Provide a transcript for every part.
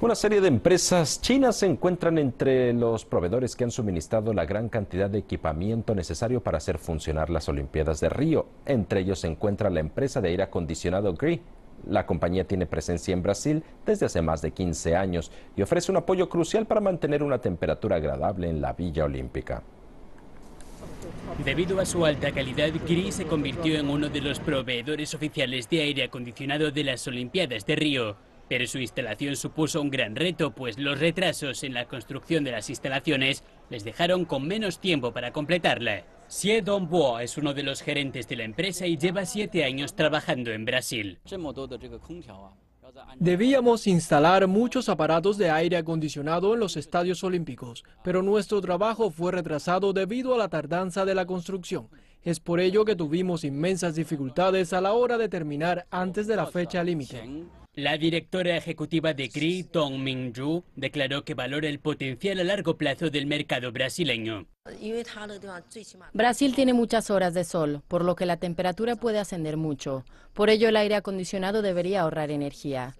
Una serie de empresas chinas se encuentran entre los proveedores que han suministrado la gran cantidad de equipamiento necesario para hacer funcionar las Olimpiadas de Río. Entre ellos se encuentra la empresa de aire acondicionado GRI. La compañía tiene presencia en Brasil desde hace más de 15 años y ofrece un apoyo crucial para mantener una temperatura agradable en la Villa Olímpica. Debido a su alta calidad, GRI se convirtió en uno de los proveedores oficiales de aire acondicionado de las Olimpiadas de Río. Pero su instalación supuso un gran reto, pues los retrasos en la construcción de las instalaciones les dejaron con menos tiempo para completarla. Xie Dongbo es uno de los gerentes de la empresa y lleva siete años trabajando en Brasil. Debíamos instalar muchos aparatos de aire acondicionado en los estadios olímpicos, pero nuestro trabajo fue retrasado debido a la tardanza de la construcción. Es por ello que tuvimos inmensas dificultades a la hora de terminar antes de la fecha límite. La directora ejecutiva de CRI, Tong Mingju, declaró que valora el potencial a largo plazo del mercado brasileño. Brasil tiene muchas horas de sol, por lo que la temperatura puede ascender mucho. Por ello, el aire acondicionado debería ahorrar energía.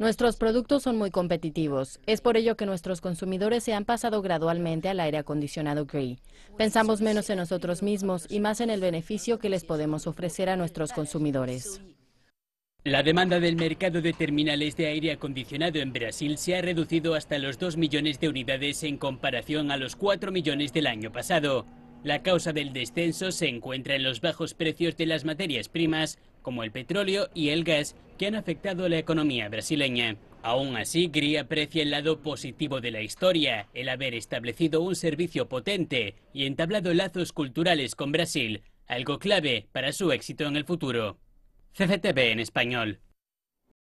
Nuestros productos son muy competitivos. Es por ello que nuestros consumidores se han pasado gradualmente al aire acondicionado Grey. Pensamos menos en nosotros mismos y más en el beneficio que les podemos ofrecer a nuestros consumidores. La demanda del mercado de terminales de aire acondicionado en Brasil se ha reducido hasta los 2 millones de unidades en comparación a los 4 millones del año pasado. La causa del descenso se encuentra en los bajos precios de las materias primas, como el petróleo y el gas, que han afectado la economía brasileña. Aún así, Gri aprecia el lado positivo de la historia, el haber establecido un servicio potente y entablado lazos culturales con Brasil, algo clave para su éxito en el futuro. CCTV en español.